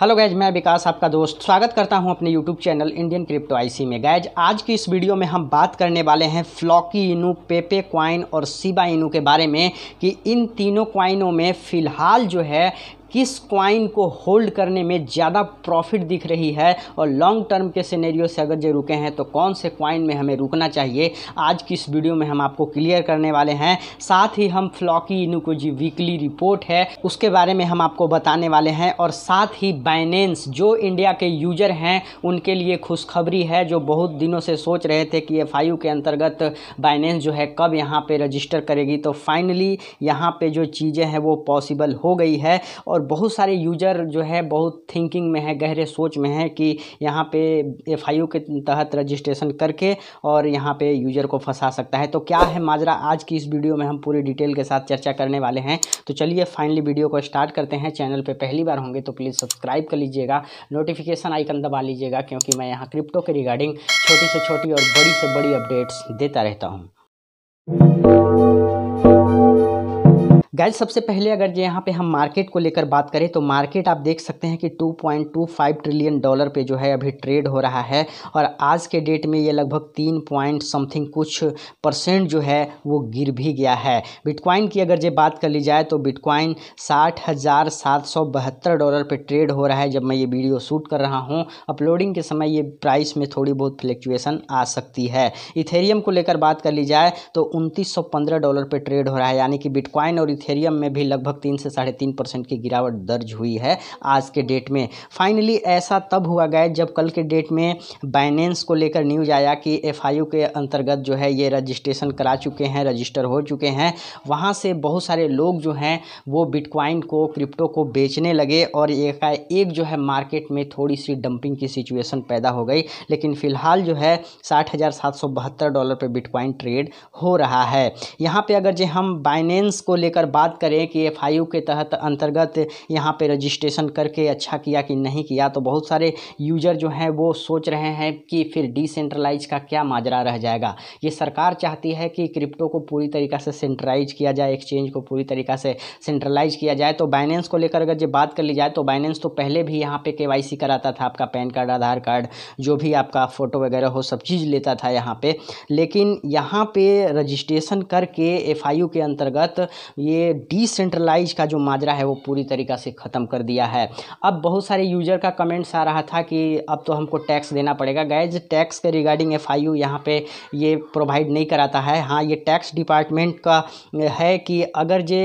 hello guys मैं विकास आपका दोस्त स्वागत करता हूं अपने यूट्यूब चैनल इंडियन क्रिप्टो आईसी में गैज आज की इस वीडियो में हम बात करने वाले हैं फ्लॉकी इनू पेपे क्वाइन और सीबा इनू के बारे में कि इन तीनों क्वाइनों में फ़िलहाल जो है किस क्वाइन को होल्ड करने में ज़्यादा प्रॉफिट दिख रही है और लॉन्ग टर्म के सिनेरियो से अगर जो रुके हैं तो कौन से क्वाइन में हमें रुकना चाहिए आज की इस वीडियो में हम आपको क्लियर करने वाले हैं साथ ही हम फ्लॉकी इनको जी वीकली रिपोर्ट है उसके बारे में हम आपको बताने वाले हैं और साथ ही बाइनेंस जो इंडिया के यूजर हैं उनके लिए खुशखबरी है जो बहुत दिनों से सोच रहे थे कि एफ के अंतर्गत बाइनेंस जो है कब यहाँ पर रजिस्टर करेगी तो फाइनली यहाँ पर जो चीज़ें हैं वो पॉसिबल हो गई है और बहुत सारे यूजर जो है बहुत थिंकिंग में है गहरे सोच में है कि यहाँ पे एफ के तहत रजिस्ट्रेशन करके और यहाँ पे यूजर को फंसा सकता है तो क्या है माजरा आज की इस वीडियो में हम पूरी डिटेल के साथ चर्चा करने वाले हैं तो चलिए फाइनली वीडियो को स्टार्ट करते हैं चैनल पर पहली बार होंगे तो प्लीज़ सब्सक्राइब कर लीजिएगा नोटिफिकेशन आइकन दबा लीजिएगा क्योंकि मैं यहाँ क्रिप्टो के रिगार्डिंग छोटी से छोटी और बड़ी से बड़ी अपडेट्स देता रहता हूँ गाइज सबसे पहले अगर यहाँ पे हम मार्केट को लेकर बात करें तो मार्केट आप देख सकते हैं कि 2.25 ट्रिलियन डॉलर पे जो है अभी ट्रेड हो रहा है और आज के डेट में ये लगभग तीन पॉइंट समथिंग कुछ परसेंट जो है वो गिर भी गया है बिटकॉइन की अगर जो बात कर ली जाए तो बिटकॉइन साठ हज़ार सात सौ बहत्तर डॉलर पर ट्रेड हो रहा है जब मैं ये वीडियो शूट कर रहा हूँ अपलोडिंग के समय ये प्राइस में थोड़ी बहुत फ्लैक्चुएसन आ सकती है इथेरियम को लेकर बात कर ली जाए तो उनतीस डॉलर पर ट्रेड हो रहा है यानी कि बिटकॉइन और इथेरियम में भी लगभग तीन से साढ़े तीन परसेंट की गिरावट दर्ज हुई है आज के डेट में फाइनली ऐसा तब हुआ गया जब कल के डेट में बाइनेंस को लेकर न्यूज आया कि एफ के अंतर्गत जो है ये रजिस्ट्रेशन करा चुके हैं रजिस्टर हो चुके हैं वहाँ से बहुत सारे लोग जो हैं वो बिटकॉइन को क्रिप्टो को बेचने लगे और एक जो है मार्केट में थोड़ी सी डंपिंग की सिचुएशन पैदा हो गई लेकिन फिलहाल जो है साठ हज़ार सात सौ बहत्तर डॉलर पर बिटकॉइन ट्रेड हो रहा है यहाँ पे अगर जो हम बाइनेंस को लेकर बात करें कि एफ के तहत अंतर्गत यहाँ पे रजिस्ट्रेशन करके अच्छा किया कि नहीं किया तो बहुत सारे यूजर जो हैं वो सोच रहे हैं कि फिर डिसेंट्रलाइज का क्या माजरा रह जाएगा ये सरकार चाहती है कि क्रिप्टो को पूरी तरीका से सेंट्रलाइज किया जाए एक्सचेंज को पूरी तरीका से सेंट्रलाइज किया जाए तो बाइनेंस को लेकर अगर जब बात कर ली जाए तो बाइनेंस तो पहले भी यहाँ पे के कराता था आपका पैन कार्ड आधार कार्ड जो भी आपका फ़ोटो वगैरह हो सब चीज़ लेता था यहाँ पर लेकिन यहाँ पर रजिस्ट्रेशन करके एफ के अंतर्गत ये डिसेंट्रलाइज का जो माजरा है वो पूरी तरीक़ा से ख़त्म कर दिया है अब बहुत सारे यूज़र का कमेंट्स आ रहा था कि अब तो हमको टैक्स देना पड़ेगा गैज टैक्स के रिगार्डिंग एफ आई यू यहाँ पर ये प्रोवाइड नहीं कराता है हाँ ये टैक्स डिपार्टमेंट का है कि अगर जे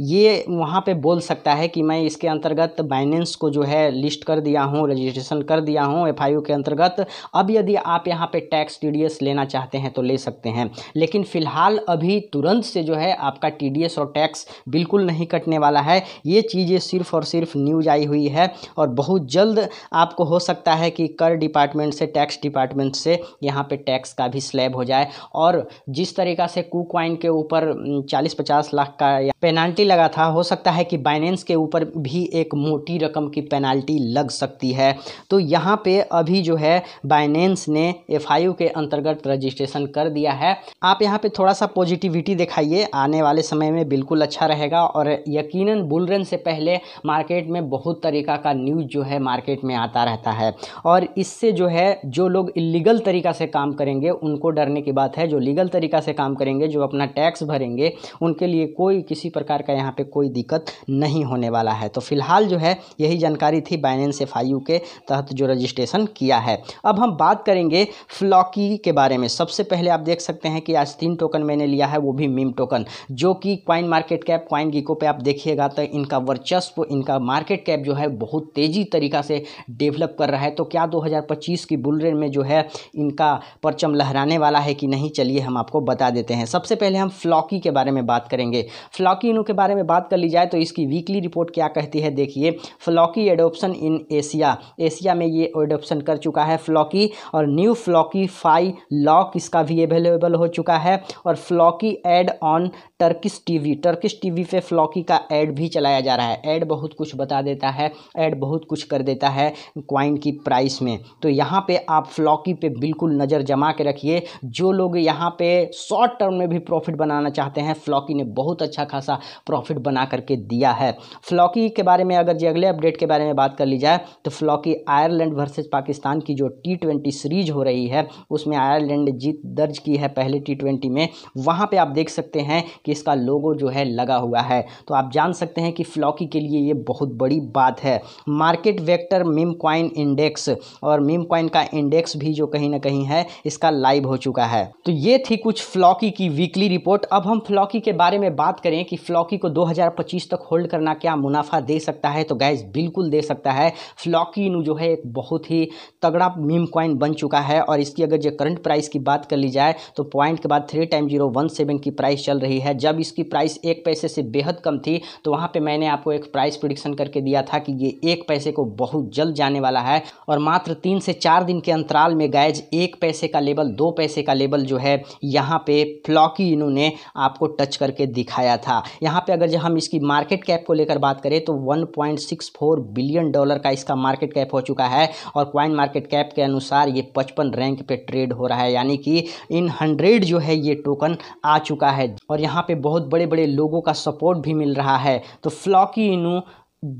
ये वहाँ पर बोल सकता है कि मैं इसके अंतर्गत बाइनेंस को जो है लिस्ट कर दिया हूँ रजिस्ट्रेशन कर दिया हूँ एफ के अंतर्गत अब यदि आप यहाँ पर टैक्स टी लेना चाहते हैं तो ले सकते हैं लेकिन फ़िलहाल अभी तुरंत से जो है आपका टी और टैक्स बिल्कुल नहीं कटने वाला है ये चीज़ें सिर्फ और सिर्फ न्यूज आई हुई है और बहुत जल्द आपको हो सकता है कि कर डिपार्टमेंट से टैक्स डिपार्टमेंट से यहाँ पे टैक्स का भी स्लैब हो जाए और जिस तरीका से कू क्वाइन के ऊपर चालीस पचास लाख का पेनाल्टी लगा था हो सकता है कि बाइनेंस के ऊपर भी एक मोटी रकम की पेनाल्टी लग सकती है तो यहाँ पे अभी जो है बाइनेंस ने एफ के अंतर्गत रजिस्ट्रेशन कर दिया है आप यहाँ पे थोड़ा सा पॉजिटिविटी दिखाइए आने वाले समय में बिल्कुल अच्छा अच्छा रहेगा और यकीनन बुल रन से पहले मार्केट में बहुत तरीका का न्यूज़ जो है मार्केट में आता रहता है और इससे जो है जो लोग इलीगल तरीका से काम करेंगे उनको डरने की बात है जो लीगल तरीका से काम करेंगे जो अपना टैक्स भरेंगे उनके लिए कोई किसी प्रकार का यहाँ पे कोई दिक्कत नहीं होने वाला है तो फिलहाल जो है यही जानकारी थी बाइनेंस एफ के तहत जो रजिस्ट्रेशन किया है अब हम बात करेंगे फ्लॉकी के बारे में सबसे पहले आप देख सकते हैं कि आज तीन टोकन मैंने लिया है वो भी मीम टोकन जो कि coin market market cap coin gecko पे आप देखिएगा तो इनका वर्चस्व इनका मार्केट कैप जो है बहुत तेज़ी तरीका से डेवलप कर रहा है तो क्या 2025 की बुलरेन में जो है इनका परचम लहराने वाला है कि नहीं चलिए हम आपको बता देते हैं सबसे पहले हम फ्लॉकी के बारे में बात करेंगे फ्लॉकी इनू के बारे में बात कर ली जाए तो इसकी वीकली रिपोर्ट क्या कहती है देखिए Floki adoption in Asia Asia में ये एडोप्शन कर चुका है फ्लॉकी और न्यू फ्लॉकी फाई लॉक इसका भी अवेलेबल हो चुका है और Floki ad on Turkish TV Turkish TV पे फ्लॉकी का ऐड भी चलाया जा रहा है ऐड बहुत कुछ बता देता है ऐड बहुत कुछ कर देता है क्वाइन की प्राइस में तो यहाँ पे आप फ्लॉकी पे बिल्कुल नज़र जमा के रखिए जो लोग यहाँ पे शॉर्ट टर्म में भी प्रॉफिट बनाना चाहते हैं फ्लॉकी ने बहुत अच्छा खासा प्रॉफिट बना करके दिया है फ्लॉकी के बारे में अगर जी अगले अपडेट के बारे में बात कर ली जाए तो फ्लॉकी आयरलैंड वर्सेज पाकिस्तान की जो टी ट्वेंटी सीरीज हो रही है उसमें आयरलैंड जीत दर्ज की है पहले टी ट्वेंटी में वहाँ पर आप देख सकते हैं कि इसका लोगो जो है लगा हुआ है तो आप जान सकते हैं कि फ्लॉकी के लिए ये बहुत बड़ी बात है market vector meme coin index और मीम क्वाइन का इंडेक्स भी जो कहीं ना कहीं है इसका लाइव हो चुका है तो ये थी कुछ फ्लॉकी की वीकली रिपोर्ट अब हम फ्लॉकी के बारे में बात करें कि फ्लॉकी को 2025 तक होल्ड करना क्या मुनाफा दे सकता है तो गैस बिल्कुल दे सकता है फ्लॉकी जो है एक बहुत ही तगड़ा मीम क्वाइन बन चुका है और इसकी अगर जो करंट प्राइस की बात कर ली जाए तो पॉइंट के बाद three time zero one seven की प्राइस चल रही है है जब इसकी प्राइस एक पैसे से बेहद कम थी तो वहाँ पे मैंने आपको एक प्राइस प्रिडिक्शन करके दिया था कि ये एक पैसे को बहुत जल्द जाने वाला है और मात्र तीन से चार दिन के अंतराल में गैज एक पैसे का लेवल दो पैसे का लेवल जो है यहाँ पे फ्लॉकी इन्होंने आपको टच करके दिखाया था यहाँ पे अगर जब हम इसकी मार्केट कैप को लेकर बात करें तो 1.64 बिलियन डॉलर का इसका मार्केट कैप हो चुका है और क्वाइन मार्केट कैप के अनुसार ये 55 रैंक पे ट्रेड हो रहा है यानी कि इन हंड्रेड जो है ये टोकन आ चुका है और यहाँ पे बहुत बड़े बड़े लोगों का सपोर्ट भी मिल रहा है तो फ्लॉकी इनू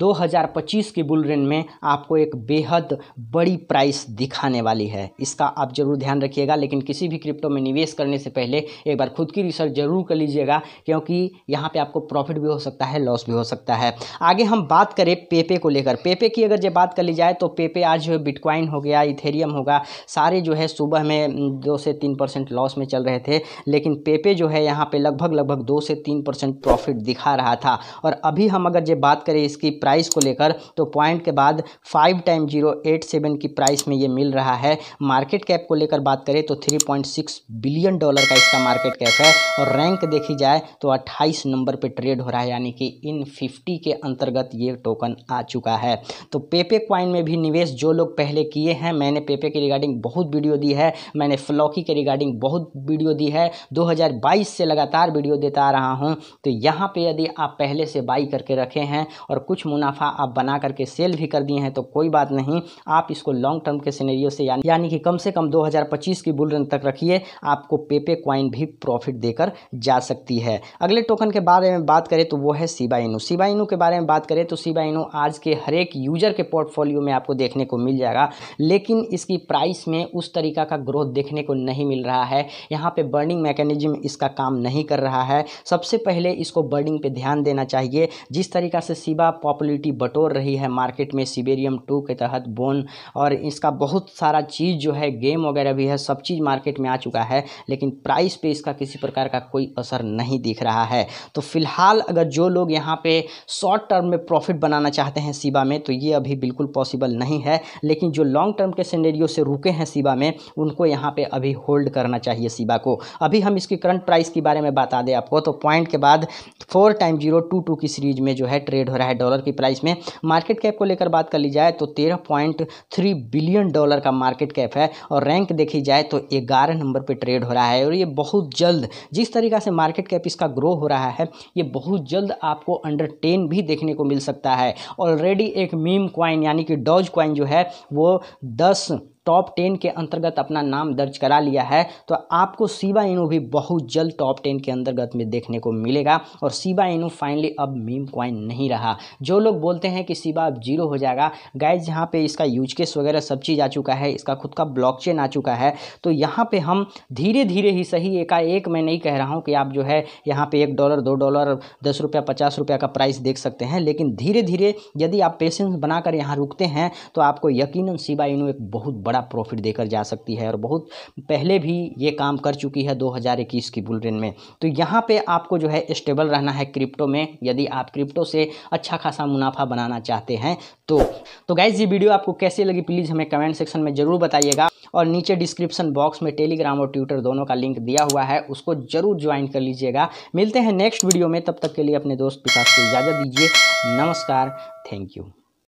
2025 के रन में आपको एक बेहद बड़ी प्राइस दिखाने वाली है इसका आप जरूर ध्यान रखिएगा लेकिन किसी भी क्रिप्टो में निवेश करने से पहले एक बार खुद की रिसर्च जरूर कर लीजिएगा क्योंकि यहाँ पे आपको प्रॉफिट भी हो सकता है लॉस भी हो सकता है आगे हम बात करें पेपे को लेकर पेपे की अगर जब बात कर ली जाए तो पेपे आज जो है बिटकॉइन हो गया इथेरियम होगा सारे जो है सुबह में दो से तीन परसेंट लॉस में चल रहे थे लेकिन पेपे जो है यहाँ पर लगभग लगभग दो से तीन परसेंट प्रॉफिट दिखा रहा था और अभी हम अगर जब बात करें इसकी प्राइस को लेकर तो पॉइंट के बाद five time zero eight seven की प्राइस में ये मिल रहा है मार्केट कैप को लेकर बात करें तो three point six billion dollar का इसका मार्केट कैप है और रैंक देखी जाए तो अट्ठाईस नंबर पर ट्रेड हो रहा है यानी कि इन फिफ्टी के अंतर्गत ये टोकन आ चुका है तो पेपे क्वाइन में भी निवेश जो लोग पहले किए हैं मैंने पेपे के रिगार्डिंग बहुत वीडियो दी है मैंने फ्लॉकी के रिगार्डिंग बहुत वीडियो दी है 2022 से लगातार वीडियो देता आ रहा हूं तो यहां पे यदि आप पहले से बाई करके रखे हैं और कुछ कुछ मुनाफा आप बना करके सेल भी कर दिए हैं तो कोई बात नहीं आप इसको लॉन्ग टर्म के सिनेरियो से यानी यानी कि कम से कम 2025 की बुल रन तक रखिए आपको पेपे क्वाइन भी प्रॉफिट देकर जा सकती है अगले टोकन के बारे में बात करें तो वो है सीबा इनू सीबा इनू के बारे में बात करें तो सीबा इनू आज के हर एक यूजर के पोर्टफोलियो में आपको देखने को मिल जाएगा लेकिन इसकी प्राइस में उस तरीका का ग्रोथ देखने को नहीं मिल रहा है यहाँ पे बर्निंग मैकेनिज्म इसका काम नहीं कर रहा है सबसे पहले इसको बर्निंग पे ध्यान देना चाहिए जिस तरीका से सीबा पॉपुलरिटी बटोर रही है मार्केट में सिबेरियम टू के तहत बोन और इसका बहुत सारा चीज़ जो है गेम वगैरह भी है सब चीज़ मार्केट में आ चुका है लेकिन प्राइस पे इसका किसी प्रकार का कोई असर नहीं दिख रहा है तो फिलहाल अगर जो लोग यहाँ पे शॉर्ट टर्म में प्रॉफिट बनाना चाहते हैं सिबा में तो ये अभी बिल्कुल पॉसिबल नहीं है लेकिन जो लॉन्ग टर्म के सिनेरियो से रुके हैं सिबा में उनको यहाँ पर अभी होल्ड करना चाहिए सिबा को अभी हम इसकी करंट प्राइस के बारे में बता दें आपको तो पॉइंट के बाद four time zero two two की सीरीज में जो है ट्रेड हो रहा है डॉलर डॉलर की प्राइस में मार्केट कैप को लेकर बात कर ली जाए तो तेरह पॉइंट थ्री बिलियन डॉलर का मार्केट कैप है और रैंक देखी जाए तो ग्यारह नंबर पर ट्रेड हो रहा है और ये बहुत जल्द जिस तरीका से मार्केट कैप इसका ग्रो हो रहा है ये बहुत जल्द आपको अंडर टेन भी देखने को मिल सकता है ऑलरेडी एक मीम क्वाइन यानी कि डॉज क्वाइन जो है वो दस टॉप टेन के अंतर्गत अपना नाम दर्ज करा लिया है तो आपको शिवा इनू भी बहुत जल्द टॉप टेन के अंतर्गत में देखने को मिलेगा और शिवा इनू फाइनली अब मीम क्वाइन नहीं रहा जो लोग बोलते हैं कि शिवा अब जीरो हो जाएगा गाइज यहाँ पे इसका यूज केस वगैरह सब चीज़ आ चुका है इसका खुद का ब्लॉक आ चुका है तो यहाँ पर हम धीरे धीरे ही सही एकाएक मैं नहीं कह रहा हूँ कि आप जो है यहाँ पर एक डॉलर दो डॉलर दस रुपया पचास रुपया का प्राइस देख सकते हैं लेकिन धीरे धीरे यदि आप पेशेंस बनाकर यहाँ रुकते हैं तो आपको यकीनन शिवा इनू एक बहुत बड़ा बड़ा प्रॉफिट देकर जा सकती है और बहुत पहले भी ये काम कर चुकी है 2021 की बुलरन में तो यहाँ पे आपको जो है स्टेबल रहना है क्रिप्टो में यदि आप क्रिप्टो से अच्छा खासा मुनाफा बनाना चाहते हैं तो तो गाइज ये वीडियो आपको कैसी लगी प्लीज़ हमें कमेंट सेक्शन में ज़रूर बताइएगा और नीचे डिस्क्रिप्शन बॉक्स में टेलीग्राम और ट्विटर दोनों का लिंक दिया हुआ है उसको जरूर ज्वाइन कर लीजिएगा मिलते हैं नेक्स्ट वीडियो में तब तक के लिए अपने दोस्त विकास को इजाज़त दीजिए नमस्कार थैंक यू